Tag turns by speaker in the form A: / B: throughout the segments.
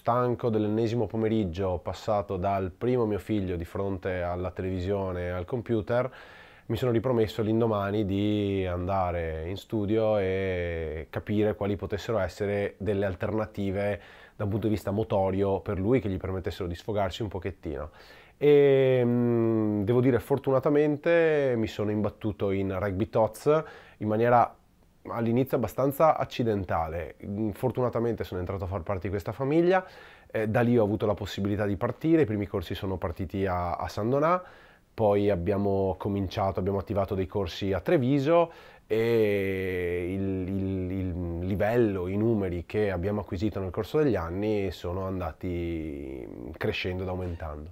A: stanco dell'ennesimo pomeriggio passato dal primo mio figlio di fronte alla televisione e al computer, mi sono ripromesso l'indomani di andare in studio e capire quali potessero essere delle alternative da un punto di vista motorio per lui che gli permettessero di sfogarsi un pochettino. E mm, devo dire fortunatamente mi sono imbattuto in Rugby Tots in maniera all'inizio abbastanza accidentale. Fortunatamente sono entrato a far parte di questa famiglia, eh, da lì ho avuto la possibilità di partire, i primi corsi sono partiti a, a San Donà, poi abbiamo cominciato, abbiamo attivato dei corsi a Treviso e il, il, il livello, i numeri che abbiamo acquisito nel corso degli anni sono andati crescendo ed aumentando.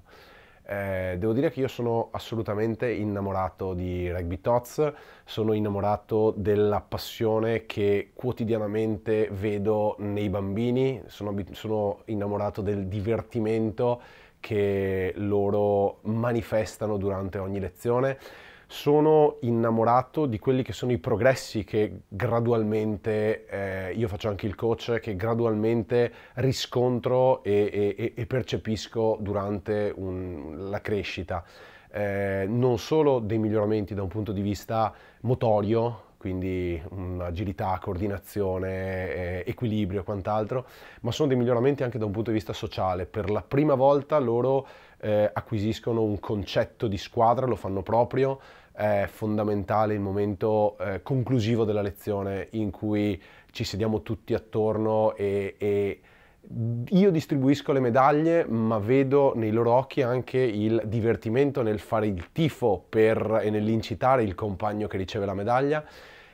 A: Eh, devo dire che io sono assolutamente innamorato di Rugby Tots, sono innamorato della passione che quotidianamente vedo nei bambini, sono, sono innamorato del divertimento che loro manifestano durante ogni lezione sono innamorato di quelli che sono i progressi che gradualmente, eh, io faccio anche il coach, che gradualmente riscontro e, e, e percepisco durante un, la crescita. Eh, non solo dei miglioramenti da un punto di vista motorio, quindi mm, agilità, coordinazione, eh, equilibrio e quant'altro, ma sono dei miglioramenti anche da un punto di vista sociale. Per la prima volta loro eh, acquisiscono un concetto di squadra, lo fanno proprio, è fondamentale il momento eh, conclusivo della lezione in cui ci sediamo tutti attorno e, e io distribuisco le medaglie, ma vedo nei loro occhi anche il divertimento nel fare il tifo per, e nell'incitare il compagno che riceve la medaglia.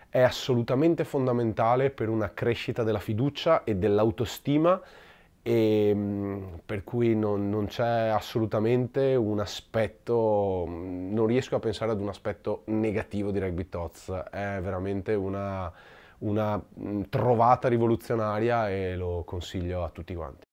A: È assolutamente fondamentale per una crescita della fiducia e dell'autostima e, ehm, per cui non, non c'è assolutamente un aspetto, non riesco a pensare ad un aspetto negativo di Rugby Tots, è veramente una, una trovata rivoluzionaria e lo consiglio a tutti quanti.